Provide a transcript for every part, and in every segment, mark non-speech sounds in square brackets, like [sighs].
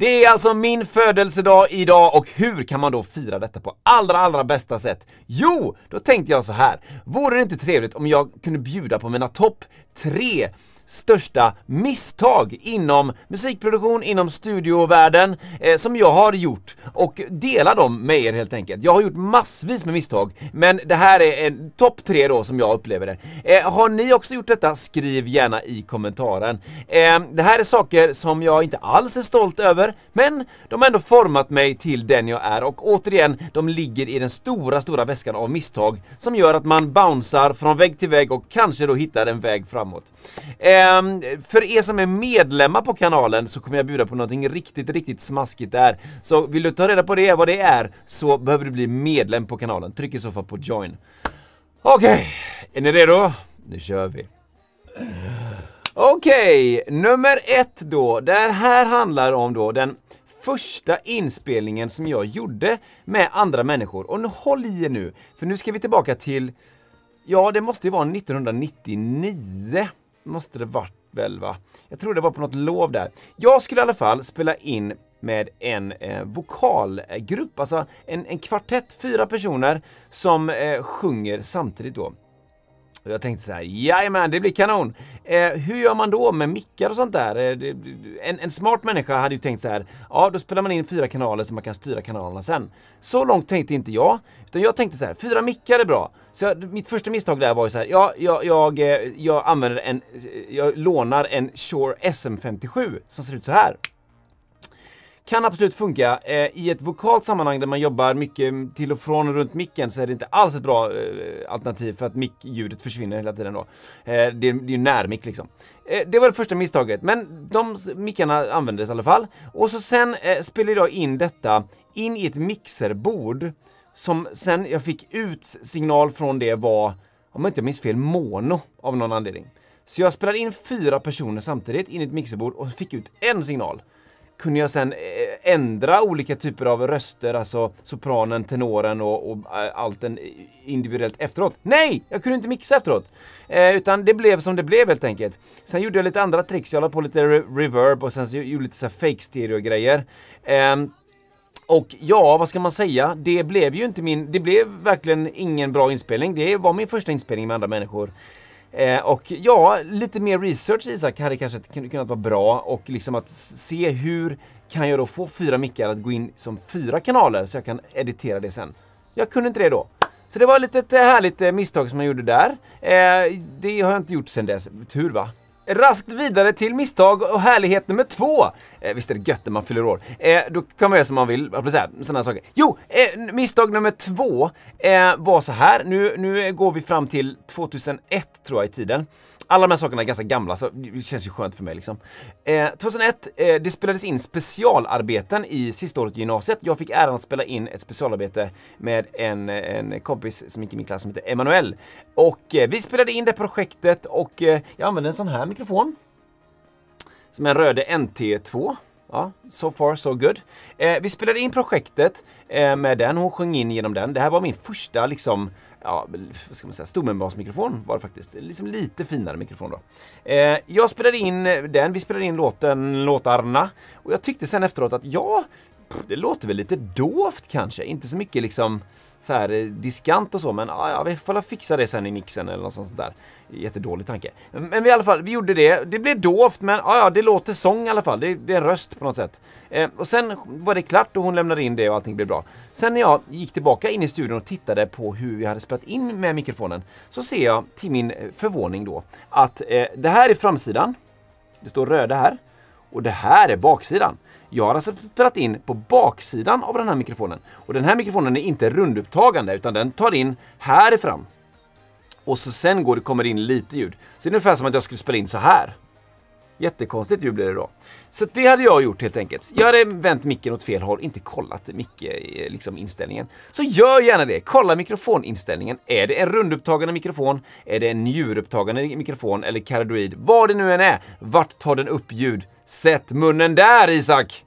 Det är alltså min födelsedag idag och hur kan man då fira detta på allra, allra bästa sätt? Jo, då tänkte jag så här. Vore det inte trevligt om jag kunde bjuda på mina topp tre största misstag inom musikproduktion, inom studiovärlden eh, som jag har gjort och dela dem med er helt enkelt. Jag har gjort massvis med misstag men det här är en topp tre då som jag upplever det. Eh, har ni också gjort detta? Skriv gärna i kommentaren. Eh, det här är saker som jag inte alls är stolt över men de har ändå format mig till den jag är och återigen, de ligger i den stora, stora väskan av misstag som gör att man bouncear från vägg till vägg och kanske då hittar en väg framåt. Eh, Ehm, för er som är medlemmar på kanalen så kommer jag bjuda på någonting riktigt, riktigt smaskigt där. Så vill du ta reda på det, vad det är, så behöver du bli medlem på kanalen. Tryck i så fall på join. Okej, okay. är ni redo? Nu kör vi. Okej, okay. nummer ett då. Det här handlar om då den första inspelningen som jag gjorde med andra människor. Och nu håll i er nu, för nu ska vi tillbaka till, ja det måste ju vara 1999 måste det varit väl va? Jag tror det var på något lov där. Jag skulle i alla fall spela in med en eh, vokalgrupp, alltså en, en kvartett, fyra personer som eh, sjunger samtidigt då. Och jag tänkte så här, jajamän, det blir kanon! Eh, hur gör man då med mickar och sånt där? Eh, en, en, smart människa hade ju tänkt så här, ja då spelar man in fyra kanaler så man kan styra kanalerna sen. Så långt tänkte inte jag, utan jag tänkte så här, fyra mickar är bra. Så mitt första misstag där var ju såhär, ja, jag, jag, eh, jag använder en, jag lånar en Shure SM57 som ser ut så här. Kan absolut funka. Eh, I ett vokalt sammanhang där man jobbar mycket till och från och runt micken så är det inte alls ett bra eh, alternativ för att mickljudet försvinner hela tiden då. Det är ju närmick liksom. Det var det första misstaget, men de mickarna användes i alla fall. Och så sen spelade jag in detta in i ett mixerbord som sen jag fick ut signal från det var, om jag inte minns fel, mono av någon anledning. Så jag spelade in fyra personer samtidigt in i ett mixerbord och fick ut en signal. Kunde jag sen eh, ändra olika typer av röster, alltså sopranen, tenoren och, och eh, allt individuellt efteråt? Nej! Jag kunde inte mixa efteråt! Eh, utan det blev som det blev helt enkelt. Sen gjorde jag lite andra tricks, jag la på lite re reverb och sen så gjorde jag lite så fake stereo-grejer. Eh, och ja, vad ska man säga? Det blev ju inte min... Det blev verkligen ingen bra inspelning. Det var min första inspelning med andra människor. Eh, och ja, lite mer research Isak hade kanske kunnat vara bra och liksom att se hur kan jag då få fyra mickar att gå in som fyra kanaler så jag kan editera det sen. Jag kunde inte det då. Så det var ett litet eh, härligt eh, misstag som jag gjorde där. Eh, det har jag inte gjort sen dess. Tur va? raskt vidare till misstag och härlighet nummer två. Eh, visst är det gött när man fyller år? Eh, då kan man göra som man vill, sådana saker. Jo, eh, misstag nummer två eh, var så här. Nu, nu går vi fram till 2001 tror jag i tiden. Alla de här sakerna är ganska gamla, så det känns ju skönt för mig liksom. Eh, 2001, eh, det spelades in specialarbeten i sista året i gymnasiet. Jag fick äran att spela in ett specialarbete med en, eh, en kompis som gick i min klass som heter Emanuel. Och eh, vi spelade in det projektet och eh, jag använde en sån här mikrofon. Som är en Röde NT2. Ja, so far so good. Eh, vi spelade in projektet med den, hon sjöng in genom den. Det här var min första liksom ja, vad ska man säga, stomembasmikrofon var det faktiskt. Liksom lite finare mikrofon då. Eh, jag spelade in den, vi spelade in låten, låtarna och jag tyckte sen efteråt att ja, det låter väl lite dovt kanske. Inte så mycket liksom så här eh, diskant och så, men ah, ja, vi får fixa det sen i mixen eller något sånt där. Jättedålig tanke. Men vi, i alla fall, vi gjorde det. Det blev dovt, men ah, ja, det låter sång i alla fall. Det, det är en röst på något sätt. Eh, och sen var det klart och hon lämnade in det och allting blev bra. Sen när jag gick tillbaka in i studion och tittade på hur vi hade spelat in med mikrofonen, så ser jag till min eh, förvåning då att eh, det här är framsidan. Det står röda här. Och det här är baksidan. Jag har alltså spelat in på baksidan av den här mikrofonen. Och den här mikrofonen är inte rundupptagande utan den tar in härifrån. Och så sen går det, kommer det in lite ljud. Så det är ungefär som att jag skulle spela in så här. Jättekonstigt ljud blir det då. Så det hade jag gjort helt enkelt. Jag hade vänt micken åt fel håll, inte kollat mic-inställningen. Eh, liksom inställningen. så gör gärna det, kolla mikrofoninställningen. Är det en rundupptagande mikrofon? Är det en njurupptagande mikrofon eller caradoid? Vad det nu än är, vart tar den upp ljud? Sätt munnen där, Isak!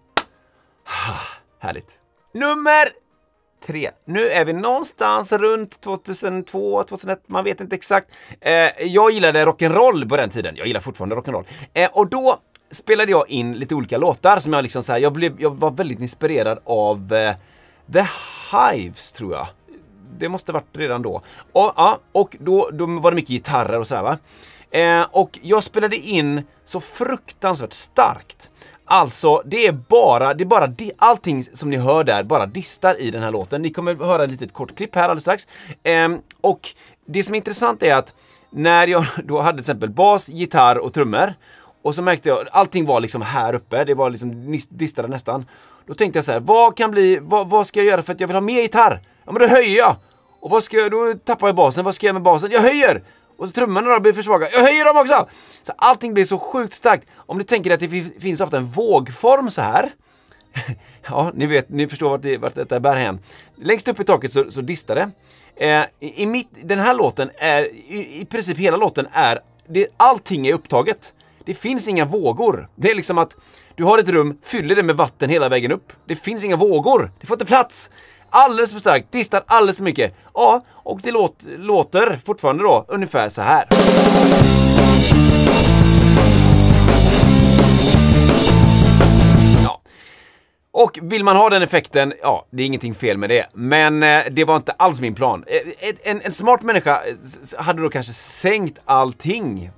[sighs] Härligt. Nummer tre. Nu är vi någonstans runt 2002, 2001, man vet inte exakt. Eh, jag gillade rock'n'roll på den tiden. Jag gillar fortfarande rock'n'roll. Eh, och då spelade jag in lite olika låtar som jag liksom så här, jag, blev, jag var väldigt inspirerad av eh, The Hives, tror jag. Det måste varit redan då. Och, ja, och då, då var det mycket gitarrer och sådär va. Eh, och jag spelade in så fruktansvärt starkt. Alltså, det är bara, det är bara di- allting som ni hör där, bara distar i den här låten. Ni kommer höra ett litet kort klipp här alldeles strax. Eh, och det som är intressant är att när jag [laughs] då hade till exempel bas, gitarr och trummor och så märkte jag, allting var liksom här uppe, det var liksom distade nästan. Då tänkte jag så här, vad kan bli, vad, vad ska jag göra för att jag vill ha mer gitarr? Ja men då höjer jag! Och vad ska jag, då tappar jag basen, vad ska jag göra med basen? Jag höjer! Och så trummorna då blir för svaga. Jag höjer dem också! Så allting blir så sjukt starkt. Om ni tänker att det finns ofta en vågform så här. [laughs] ja, ni vet, ni förstår vart, det, vart detta bär hän. Längst upp i taket så, så distar det. Eh, i, i mitt, den här låten är, i, i princip hela låten är, det, allting är upptaget. Det finns inga vågor. Det är liksom att du har ett rum, fyller det med vatten hela vägen upp. Det finns inga vågor. Det får inte plats alldeles för starkt, distar alldeles för mycket. Ja, och det låt, låter fortfarande då ungefär så här. Och vill man ha den effekten, ja, det är ingenting fel med det. Men eh, det var inte alls min plan. En, eh, en, en smart människa eh, hade då kanske sänkt allting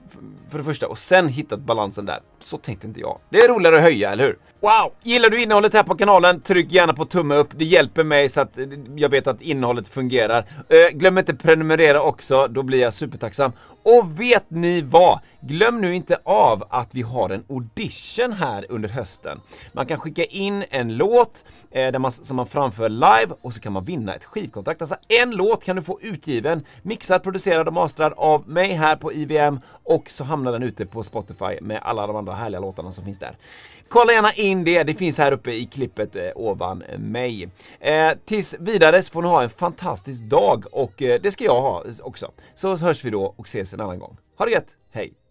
för det första, och sen hittat balansen där. Så tänkte inte jag. Det är roligare att höja, eller hur? Wow! Gillar du innehållet här på kanalen, tryck gärna på tumme upp. Det hjälper mig så att eh, jag vet att innehållet fungerar. Äh, glöm inte prenumerera också, då blir jag supertacksam. Och vet ni vad? Glöm nu inte av att vi har en audition här under hösten. Man kan skicka in en låt eh, där man, som man framför live och så kan man vinna ett skivkontrakt. Alltså en låt kan du få utgiven, mixad, producerad och mastrad av mig här på IVM och och så hamnar den ute på Spotify med alla de andra härliga låtarna som finns där. Kolla gärna in det, det finns här uppe i klippet eh, ovan mig. Eh, tills vidare så får ni ha en fantastisk dag och eh, det ska jag ha också. Så hörs vi då och ses en annan gång. Ha det gött, hej!